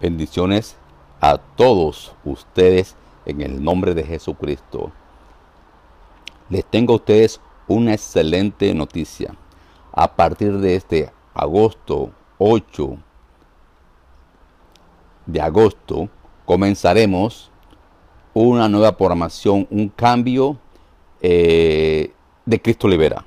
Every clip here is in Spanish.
Bendiciones a todos ustedes en el nombre de Jesucristo. Les tengo a ustedes una excelente noticia. A partir de este agosto 8 de agosto comenzaremos una nueva programación, un cambio eh, de Cristo Libera,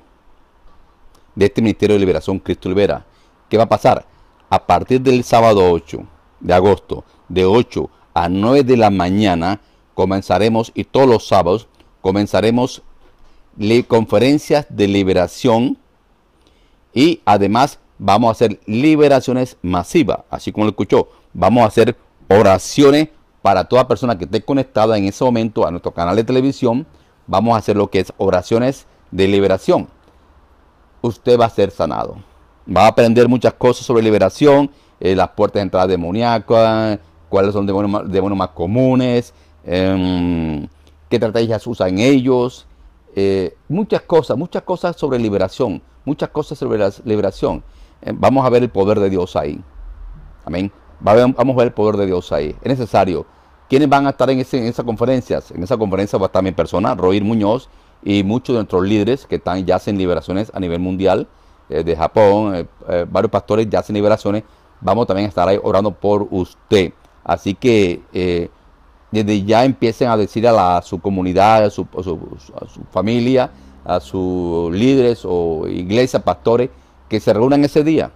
de este Ministerio de Liberación Cristo Libera. ¿Qué va a pasar? A partir del sábado 8 de agosto, de 8 a 9 de la mañana, comenzaremos, y todos los sábados, comenzaremos conferencias de liberación y además vamos a hacer liberaciones masivas, así como lo escuchó, vamos a hacer oraciones para toda persona que esté conectada en ese momento a nuestro canal de televisión, vamos a hacer lo que es oraciones de liberación. Usted va a ser sanado. Va a aprender muchas cosas sobre liberación eh, las puertas de entrada demoníacas, cuáles son los demonios más comunes, em, qué estrategias usan ellos, eh, muchas cosas, muchas cosas sobre liberación, muchas cosas sobre liberación. Eh, vamos a ver el poder de Dios ahí. Amén. Vamos a ver el poder de Dios ahí. Es necesario. ¿Quiénes van a estar en, en esas conferencias? En esa conferencia va a estar mi persona, Roir Muñoz, y muchos de nuestros líderes que están, ya hacen liberaciones a nivel mundial, de Japón, varios pastores ya hacen liberaciones vamos también a estar ahí orando por usted. Así que eh, desde ya empiecen a decir a, su comunidad, a su, familia, a sus líderes o iglesias, pastores, que se reúnan ese día.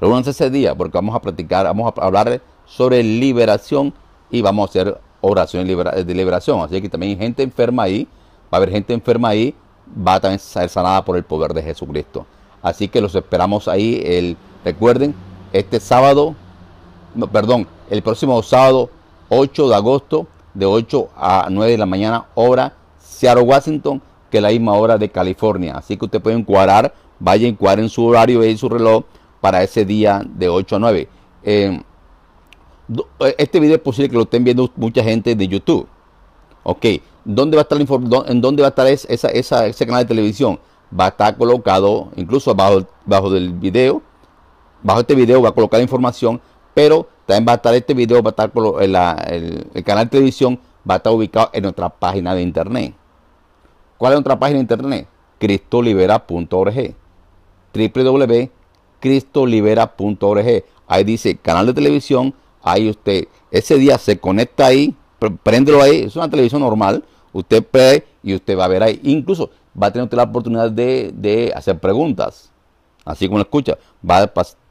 Reúnanse ese día porque vamos a practicar, vamos a hablar sobre liberación y vamos a hacer oración de liberación. Así que también hay gente enferma ahí, va a haber gente enferma ahí, va a también ser sanada por el poder de Jesucristo. Así que los esperamos ahí. recuerden, este sábado, perdón, el próximo sábado 8 de agosto de 8 a 9 de la mañana, hora Seattle, Washington, que es la misma hora de California. Así que usted puede encuadrar, vaya y en su horario y su reloj para ese día de 8 a 9. Em, eh, este video es posible que lo estén viendo mucha gente de YouTube. Ok, ¿dónde va a estar, en dónde va a estar ese canal de televisión? Va a estar colocado incluso abajo, bajo del video bajo este video va a colocar la información, pero también va a estar este video, va a estar el, canal de televisión, va a estar ubicado en nuestra página de internet. ¿Cuál es nuestra página de internet? cristolibera.org www.cristolibera.org Ahí dice canal de televisión, ahí usted, ese día se conecta ahí, préndelo ahí, es una televisión normal, usted ve y usted va a ver ahí. Incluso va a tener usted la oportunidad de, hacer preguntas, así como lo escucha, va a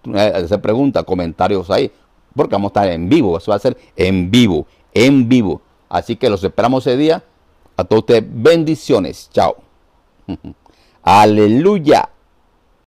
hacer eh, preguntas, comentarios ahí, porque vamos a estar en vivo, eso va a ser en vivo, en vivo. Así que los esperamos ese día. A todos ustedes, bendiciones. Chao. Aleluya.